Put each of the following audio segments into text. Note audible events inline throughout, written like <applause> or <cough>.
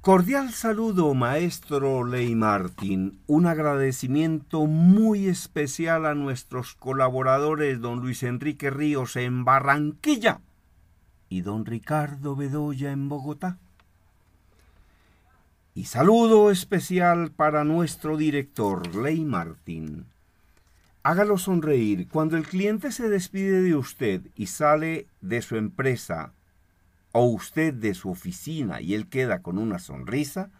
Cordial saludo, maestro Ley Martín. Un agradecimiento muy especial a nuestros colaboradores, don Luis Enrique Ríos en Barranquilla y don Ricardo Bedoya en Bogotá. Y saludo especial para nuestro director, Ley Martín. Hágalo sonreír. Cuando el cliente se despide de usted y sale de su empresa usted de su oficina y él queda con una sonrisa,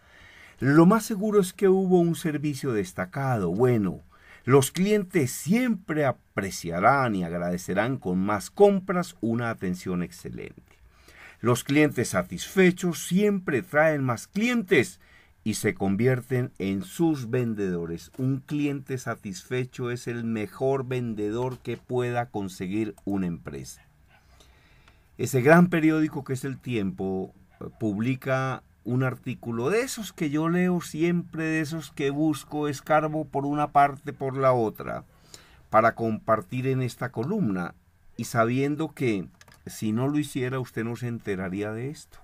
lo más seguro es que hubo un servicio destacado, bueno. Los clientes siempre apreciarán y agradecerán con más compras una atención excelente. Los clientes satisfechos siempre traen más clientes y se convierten en sus vendedores. Un cliente satisfecho es el mejor vendedor que pueda conseguir una empresa. Ese gran periódico que es El Tiempo eh, publica un artículo de esos que yo leo siempre, de esos que busco, escarbo por una parte, por la otra, para compartir en esta columna. Y sabiendo que si no lo hiciera usted no se enteraría de esto,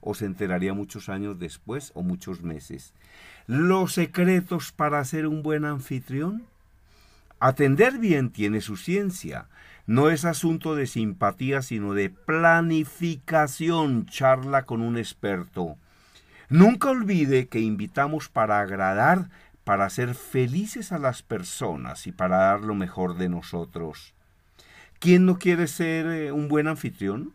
o se enteraría muchos años después o muchos meses. Los secretos para ser un buen anfitrión Atender bien tiene su ciencia. No es asunto de simpatía, sino de planificación, charla con un experto. Nunca olvide que invitamos para agradar, para hacer felices a las personas y para dar lo mejor de nosotros. ¿Quién no quiere ser eh, un buen anfitrión?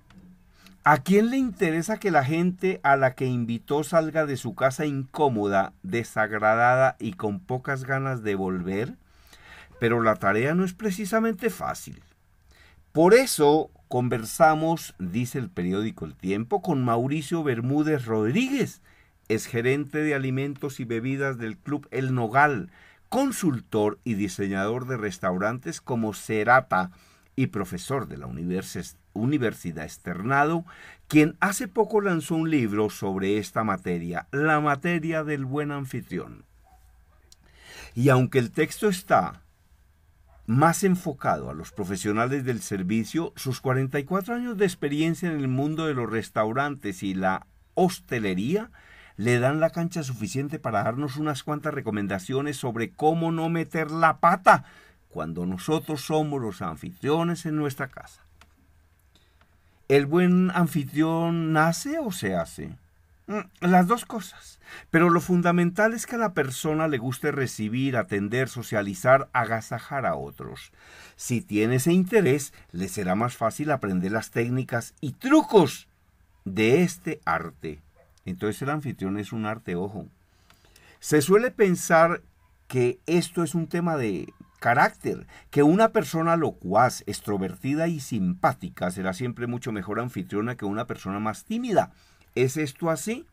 ¿A quién le interesa que la gente a la que invitó salga de su casa incómoda, desagradada y con pocas ganas de volver? pero la tarea no es precisamente fácil. Por eso conversamos, dice el periódico El Tiempo, con Mauricio Bermúdez Rodríguez, es gerente de alimentos y bebidas del Club El Nogal, consultor y diseñador de restaurantes como Cerata y profesor de la Universidad Externado, quien hace poco lanzó un libro sobre esta materia, la materia del buen anfitrión. Y aunque el texto está más enfocado a los profesionales del servicio, sus 44 años de experiencia en el mundo de los restaurantes y la hostelería le dan la cancha suficiente para darnos unas cuantas recomendaciones sobre cómo no meter la pata cuando nosotros somos los anfitriones en nuestra casa. ¿El buen anfitrión nace o se hace? Mm, las dos cosas. Pero lo fundamental es que a la persona le guste recibir, atender, socializar, agasajar a otros. Si tiene ese interés, le será más fácil aprender las técnicas y trucos de este arte. Entonces el anfitrión es un arte, ojo. Se suele pensar que esto es un tema de carácter, que una persona locuaz, extrovertida y simpática será siempre mucho mejor anfitriona que una persona más tímida. ¿Es esto así?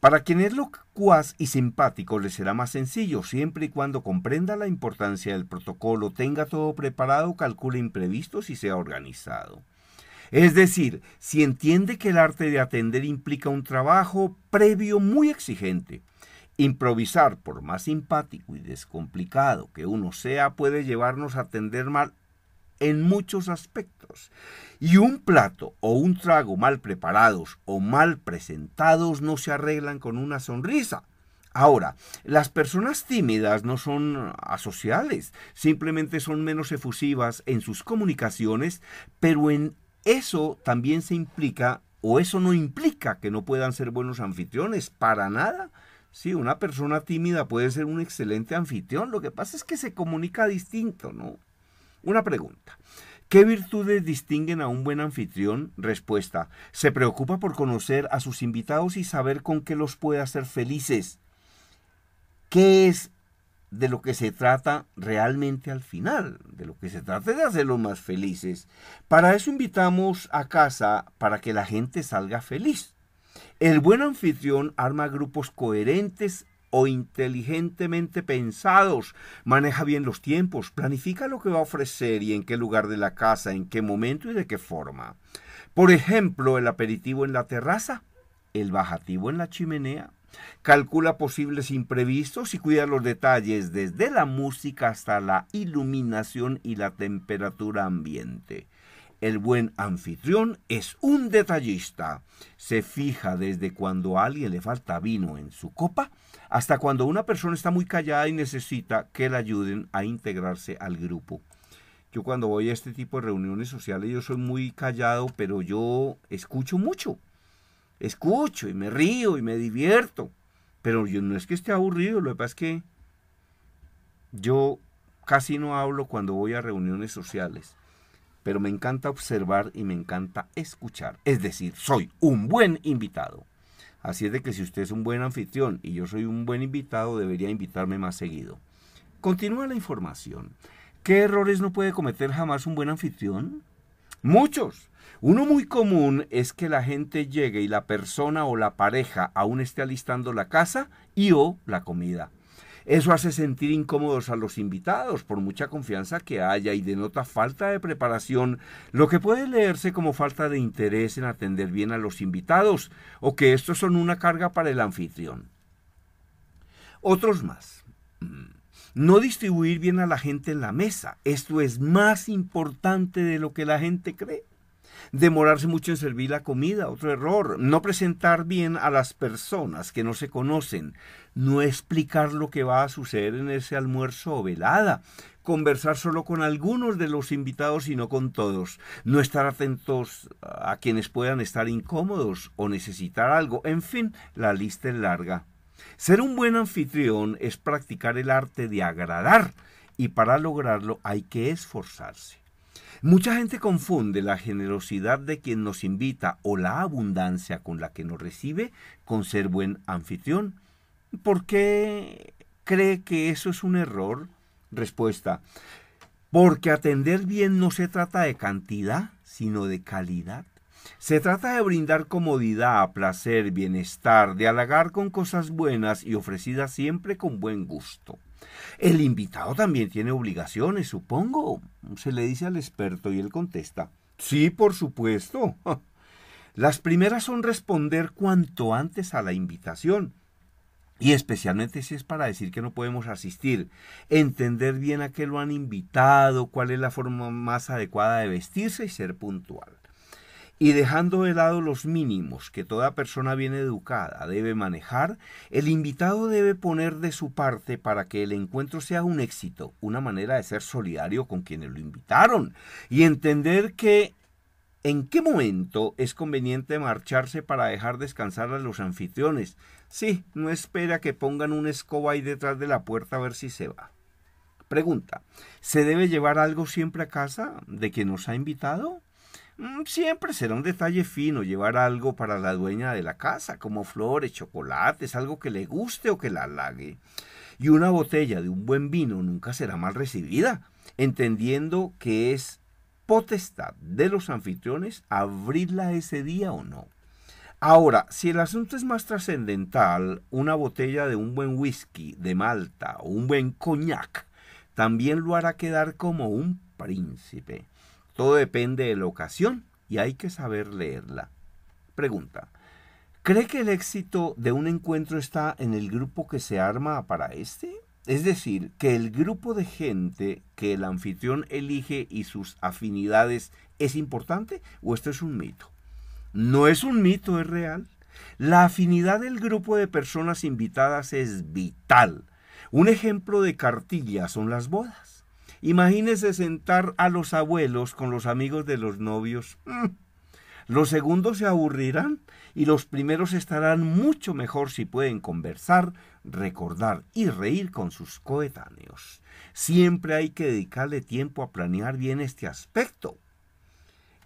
Para quien es locuaz y simpático le será más sencillo, siempre y cuando comprenda la importancia del protocolo, tenga todo preparado, calcule imprevistos y sea organizado. Es decir, si entiende que el arte de atender implica un trabajo previo muy exigente, improvisar, por más simpático y descomplicado que uno sea, puede llevarnos a atender mal en muchos aspectos. Y un plato o un trago mal preparados o mal presentados no se arreglan con una sonrisa. Ahora, las personas tímidas no son asociales, simplemente son menos efusivas en sus comunicaciones, pero en eso también se implica, o eso no implica que no puedan ser buenos anfitriones, para nada. Sí, una persona tímida puede ser un excelente anfitrión. Lo que pasa es que se comunica distinto, ¿no? Una pregunta. ¿Qué virtudes distinguen a un buen anfitrión? Respuesta. Se preocupa por conocer a sus invitados y saber con qué los puede hacer felices. ¿Qué es de lo que se trata realmente al final, de lo que se trata de hacerlos más felices. Para eso invitamos a casa para que la gente salga feliz. El buen anfitrión arma grupos coherentes o inteligentemente pensados. Maneja bien los tiempos, planifica lo que va a ofrecer y en qué lugar de la casa, en qué momento y de qué forma. Por ejemplo, el aperitivo en la terraza, el bajativo en la chimenea. Calcula posibles imprevistos y cuida los detalles desde la música hasta la iluminación y la temperatura ambiente. El buen anfitrión es un detallista. Se fija desde cuando a alguien le falta vino en su copa hasta cuando una persona está muy callada y necesita que la ayuden a integrarse al grupo. Yo cuando voy a este tipo de reuniones sociales yo soy muy callado, pero yo escucho mucho. Escucho y me río y me divierto. Pero yo no es que esté aburrido, lo que pasa es que yo casi no hablo cuando voy a reuniones sociales pero me encanta observar y me encanta escuchar. Es decir, soy un buen invitado. Así es de que si usted es un buen anfitrión y yo soy un buen invitado, debería invitarme más seguido. Continúa la información. ¿Qué errores no puede cometer jamás un buen anfitrión? Muchos. Uno muy común es que la gente llegue y la persona o la pareja aún esté alistando la casa y o la comida. Eso hace sentir incómodos a los invitados por mucha confianza que haya y denota falta de preparación, lo que puede leerse como falta de interés en atender bien a los invitados o que estos son una carga para el anfitrión. Otros más. Mm, no distribuir bien a la gente en la mesa. Esto es más importante de lo que la gente cree demorarse mucho en servir la comida, otro error, no presentar bien a las personas que no se conocen, no explicar lo que va a suceder en ese almuerzo o velada, conversar solo con algunos de los invitados y no con todos, no estar atentos a quienes puedan estar incómodos o necesitar algo, en fin, la lista es larga. Ser un buen anfitrión es practicar el arte de agradar y para lograrlo hay que esforzarse. Mucha gente confunde la generosidad de quien nos invita o la abundancia con la que nos recibe con ser buen anfitrión. ¿Por qué cree que eso es un error? Respuesta. Porque atender bien no se trata de cantidad, sino de calidad. Se trata de brindar comodidad, placer, bienestar, de halagar con cosas buenas y ofrecidas siempre con buen gusto. El invitado también tiene obligaciones, supongo, se le dice al experto y él contesta, sí, por supuesto. <laughs> Las primeras son responder cuanto antes a la invitación y especialmente si es para decir que no podemos asistir, entender bien a qué lo han invitado, cuál es la forma más adecuada de vestirse y ser puntual. Y dejando de lado los mínimos que toda persona bien educada debe manejar, el invitado debe poner de su parte para que el encuentro sea un éxito, una manera de ser solidario con quienes lo invitaron y entender que ¿En qué momento es conveniente marcharse para dejar descansar a los anfitriones? Sí, no espera que pongan una escoba ahí detrás de la puerta a ver si se va. Pregunta, ¿se debe llevar algo siempre a casa de quien nos ha invitado? Mm, siempre será un detalle fino llevar algo para la dueña de la casa, como flores, chocolates, algo que le guste o que la halague. Y una botella de un buen vino nunca será mal recibida, entendiendo que es potestad de los anfitriones abrirla ese día o no. Ahora, si el asunto es más trascendental, una botella de un buen whisky de Malta o un buen coñac también lo hará quedar como un príncipe. Todo depende de la ocasión y hay que saber leerla. Pregunta. ¿Cree que el éxito de un encuentro está en el grupo que se arma para este? Es decir, que el grupo de gente que el anfitrión elige y sus afinidades es importante o esto es un mito. No es un mito, es real. La afinidad del grupo de personas invitadas es vital. Un ejemplo de cartilla son las bodas. Imagínese sentar a los abuelos con los amigos de los novios. Mm. Los segundos se aburrirán y los primeros estarán mucho mejor si pueden conversar, recordar y reír con sus coetáneos. Siempre hay que dedicarle tiempo a planear bien este aspecto.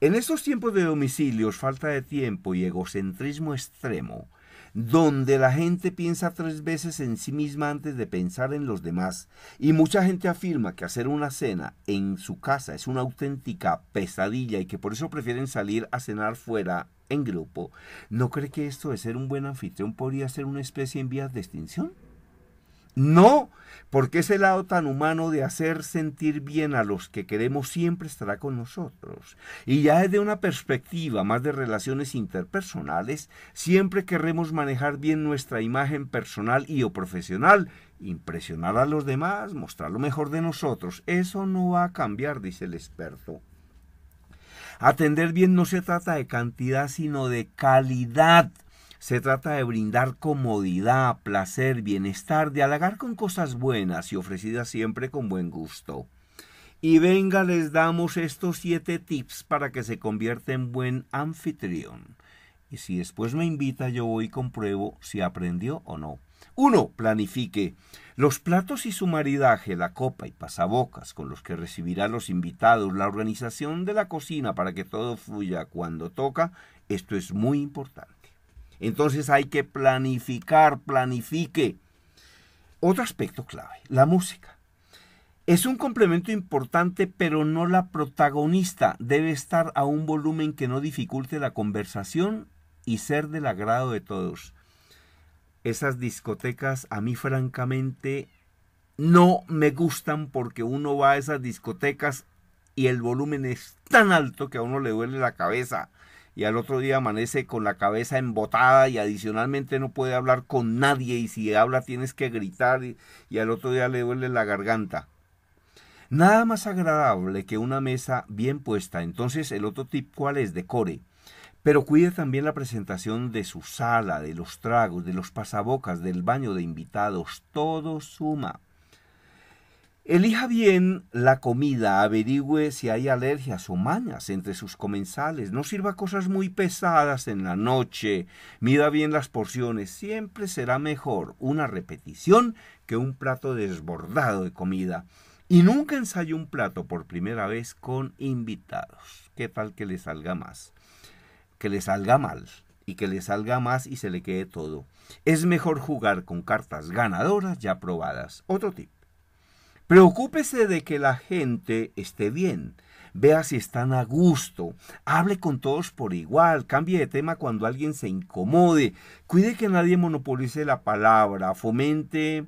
En estos tiempos de domicilios, falta de tiempo y egocentrismo extremo, donde la gente piensa tres veces en sí misma antes de pensar en los demás, y mucha gente afirma que hacer una cena en su casa es una auténtica pesadilla y que por eso prefieren salir a cenar fuera en grupo, ¿no cree que esto de ser un buen anfitrión podría ser una especie en vías de extinción? No, porque ese lado tan humano de hacer sentir bien a los que queremos siempre estará con nosotros. Y ya desde una perspectiva más de relaciones interpersonales, siempre querremos manejar bien nuestra imagen personal y o profesional, impresionar a los demás, mostrar lo mejor de nosotros. Eso no va a cambiar, dice el experto. Atender bien no se trata de cantidad, sino de calidad se trata de brindar comodidad, placer, bienestar, de halagar con cosas buenas y ofrecidas siempre con buen gusto. Y venga, les damos estos siete tips para que se convierta en buen anfitrión. Y si después me invita, yo voy y compruebo si aprendió o no. Uno, Planifique. Los platos y su maridaje, la copa y pasabocas con los que recibirá los invitados, la organización de la cocina para que todo fluya cuando toca, esto es muy importante. Entonces hay que planificar, planifique. Otro aspecto clave, la música. Es un complemento importante, pero no la protagonista. Debe estar a un volumen que no dificulte la conversación y ser del agrado de todos. Esas discotecas a mí francamente no me gustan porque uno va a esas discotecas y el volumen es tan alto que a uno le duele la cabeza y al otro día amanece con la cabeza embotada y adicionalmente no puede hablar con nadie y si habla tienes que gritar y, al otro día le duele la garganta. Nada más agradable que una mesa bien puesta. Entonces el otro tip cuál es, decore. Pero cuide también la presentación de su sala, de los tragos, de los pasabocas, del baño de invitados. Todo suma. Elija bien la comida, averigüe si hay alergias o mañas entre sus comensales, no sirva cosas muy pesadas en la noche, mida bien las porciones, siempre será mejor una repetición que un plato desbordado de comida. Y nunca ensaye un plato por primera vez con invitados. ¿Qué tal que le salga más? Que le salga mal y que le salga más y se le quede todo. Es mejor jugar con cartas ganadoras ya probadas. Otro tip. Preocúpese de que la gente esté bien. Vea si están a gusto. Hable con todos por igual. Cambie de tema cuando alguien se incomode. Cuide que nadie monopolice la palabra. Fomente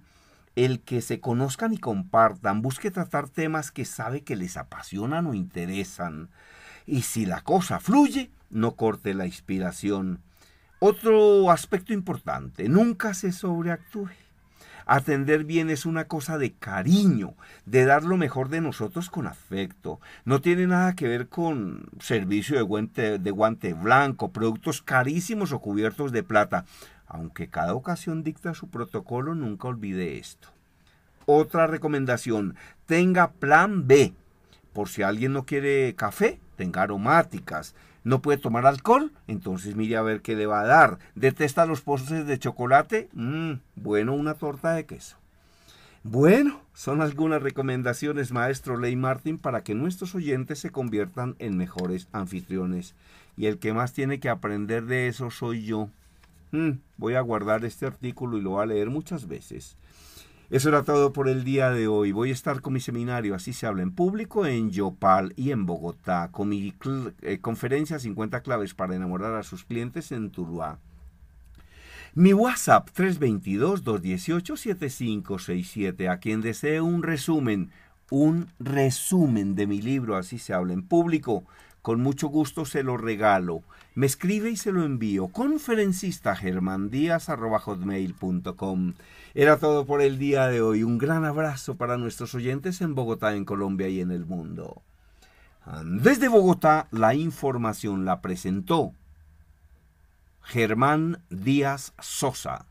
el que se conozcan y compartan. Busque tratar temas que sabe que les apasionan o interesan. Y si la cosa fluye, no corte la inspiración. Otro aspecto importante, nunca se sobreactúe. Atender bien es una cosa de cariño, de dar lo mejor de nosotros con afecto. No tiene nada que ver con servicio de guante, blanco, productos carísimos o cubiertos de plata. Aunque cada ocasión dicta su protocolo, nunca olvide esto. Otra recomendación, tenga plan B. Por si alguien no quiere café, tenga aromáticas no puede tomar alcohol, entonces mire a ver qué le va a dar. Detesta los postres de chocolate, mm, bueno, una torta de queso. Bueno, son algunas recomendaciones, maestro Ley Martin, para que nuestros oyentes se conviertan en mejores anfitriones. Y el que más tiene que aprender de eso soy yo. Mm, voy a guardar este artículo y lo voy a leer muchas veces. Eso era todo por el día de hoy. Voy a estar con mi seminario, así se habla en público, en Yopal y en Bogotá, con mi eh, conferencia 50 claves para enamorar a sus clientes en Tuluá. Mi WhatsApp 322-218-7567. A quien desee un resumen, un resumen de mi libro, así se habla en público, con mucho gusto se lo regalo. Me escribe y se lo envío. Conferencista Díaz, hotmail.com Era todo por el día de hoy. Un gran abrazo para nuestros oyentes en Bogotá, en Colombia y en el mundo. Desde Bogotá, la información la presentó Germán Díaz Sosa.